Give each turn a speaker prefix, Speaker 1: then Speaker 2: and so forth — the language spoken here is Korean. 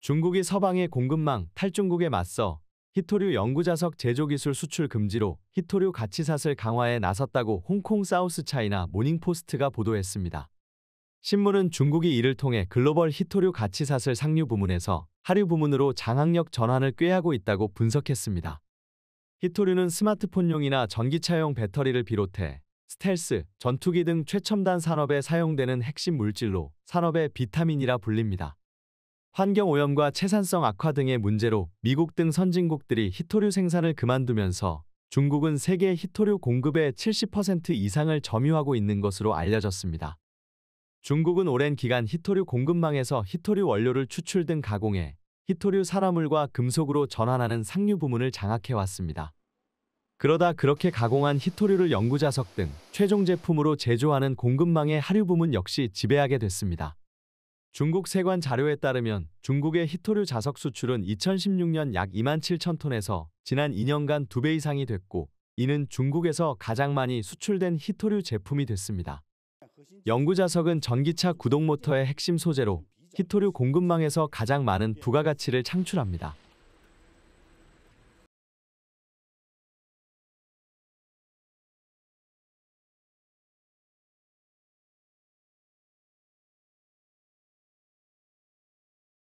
Speaker 1: 중국이 서방의 공급망 탈중국에 맞서 히토류 연구자석 제조기술 수출 금지로 히토류 가치사슬 강화에 나섰다고 홍콩 사우스 차이나 모닝포스트가 보도했습니다. 신문은 중국이 이를 통해 글로벌 히토류 가치사슬 상류 부문에서 하류 부문으로 장악력 전환을 꾀하고 있다고 분석했습니다. 히토류는 스마트폰용이나 전기차용 배터리를 비롯해 스텔스, 전투기 등 최첨단 산업에 사용되는 핵심 물질로 산업의 비타민이라 불립니다. 환경오염과 채산성 악화 등의 문제로 미국 등 선진국들이 희토류 생산을 그만두면서 중국은 세계 희토류 공급의 70% 이상을 점유하고 있는 것으로 알려졌습니다. 중국은 오랜 기간 희토류 공급망에서 희토류 원료를 추출 등 가공해 희토류 산화물과 금속으로 전환하는 상류 부문을 장악해왔습니다. 그러다 그렇게 가공한 희토류를 연구자석 등 최종 제품으로 제조하는 공급망의 하류 부문 역시 지배하게 됐습니다. 중국 세관 자료에 따르면 중국의 희토류 자석 수출은 2016년 약 2만 7천 톤에서 지난 2년간 2배 이상이 됐고 이는 중국에서 가장 많이 수출된 희토류 제품이 됐습니다. 연구자석은 전기차 구동모터의 핵심 소재로 희토류 공급망에서 가장 많은 부가가치를 창출합니다.